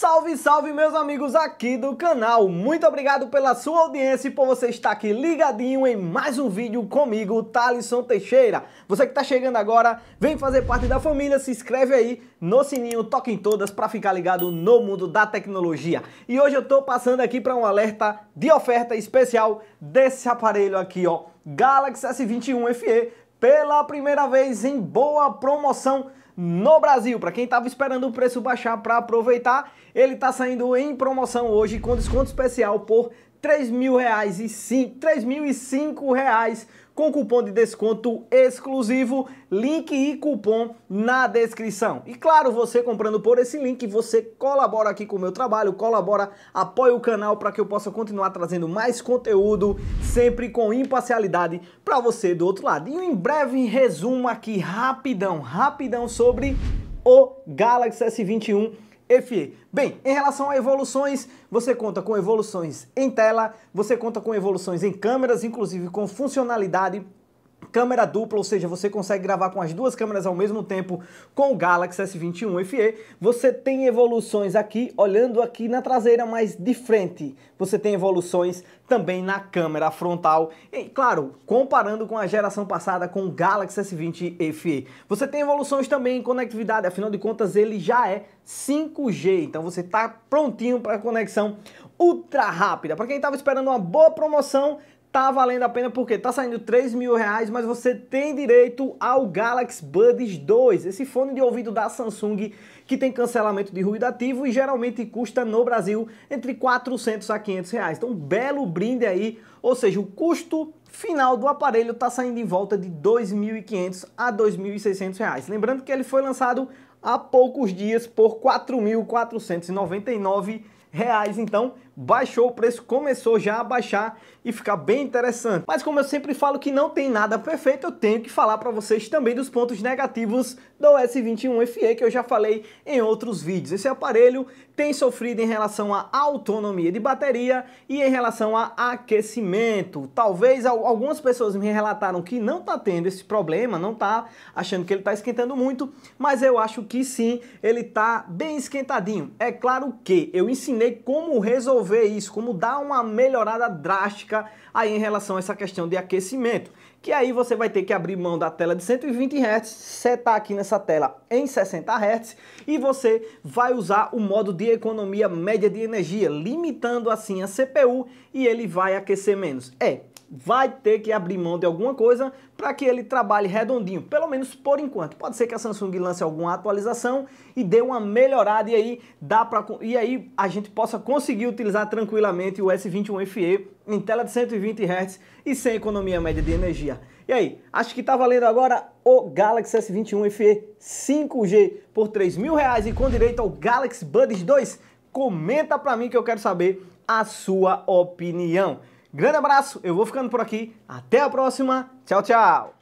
Salve, salve meus amigos aqui do canal. Muito obrigado pela sua audiência e por você estar aqui ligadinho em mais um vídeo comigo, Thalisson Teixeira. Você que está chegando agora, vem fazer parte da família, se inscreve aí no sininho, toque em todas para ficar ligado no mundo da tecnologia. E hoje eu estou passando aqui para um alerta de oferta especial desse aparelho aqui, ó, Galaxy S21 FE, pela primeira vez em boa promoção no Brasil. Para quem estava esperando o preço baixar para aproveitar, ele está saindo em promoção hoje com desconto especial por R$ 3.005 com cupom de desconto exclusivo, link e cupom na descrição. E claro, você comprando por esse link, você colabora aqui com o meu trabalho, colabora, apoia o canal para que eu possa continuar trazendo mais conteúdo, sempre com imparcialidade para você do outro lado. E um em breve resumo aqui, rapidão, rapidão sobre o Galaxy S21 FE. Bem, em relação a evoluções, você conta com evoluções em tela, você conta com evoluções em câmeras, inclusive com funcionalidade câmera dupla, ou seja, você consegue gravar com as duas câmeras ao mesmo tempo com o Galaxy S21 FE. Você tem evoluções aqui, olhando aqui na traseira, mas de frente. Você tem evoluções também na câmera frontal. E, claro, comparando com a geração passada com o Galaxy S20 FE. Você tem evoluções também em conectividade, afinal de contas ele já é 5G, então você está prontinho para conexão ultra rápida. Para quem estava esperando uma boa promoção, tá valendo a pena porque tá saindo 3 mil reais, mas você tem direito ao Galaxy Buds 2, esse fone de ouvido da Samsung que tem cancelamento de ruído ativo e geralmente custa no Brasil entre 400 a 500 reais. Então, belo brinde aí, ou seja, o custo final do aparelho tá saindo em volta de 2.500 a 2.600 reais. Lembrando que ele foi lançado há poucos dias por 4.499 reais reais. Então, baixou o preço, começou já a baixar e ficar bem interessante. Mas como eu sempre falo que não tem nada perfeito, eu tenho que falar para vocês também dos pontos negativos do S21 FE que eu já falei em outros vídeos. Esse aparelho tem sofrido em relação à autonomia de bateria e em relação a aquecimento. Talvez algumas pessoas me relataram que não está tendo esse problema, não está achando que ele está esquentando muito, mas eu acho que sim, ele está bem esquentadinho. É claro que eu ensinei ensinei como resolver isso, como dar uma melhorada drástica aí em relação a essa questão de aquecimento. Que aí você vai ter que abrir mão da tela de 120 Hz, setar aqui nessa tela em 60 Hz e você vai usar o modo de economia média de energia, limitando assim a CPU e ele vai aquecer menos. É, vai ter que abrir mão de alguma coisa para que ele trabalhe redondinho, pelo menos por enquanto. Pode ser que a Samsung lance alguma atualização e dê uma melhorada e aí dá para e aí a gente possa conseguir utilizar tranquilamente o S21 FE em tela de 120 Hz e sem economia média de energia. E aí, acho que está valendo agora o Galaxy S21 FE 5G por R$ reais e com direito ao Galaxy Buds 2. Comenta para mim que eu quero saber a sua opinião. Grande abraço, eu vou ficando por aqui. Até a próxima. Tchau, tchau.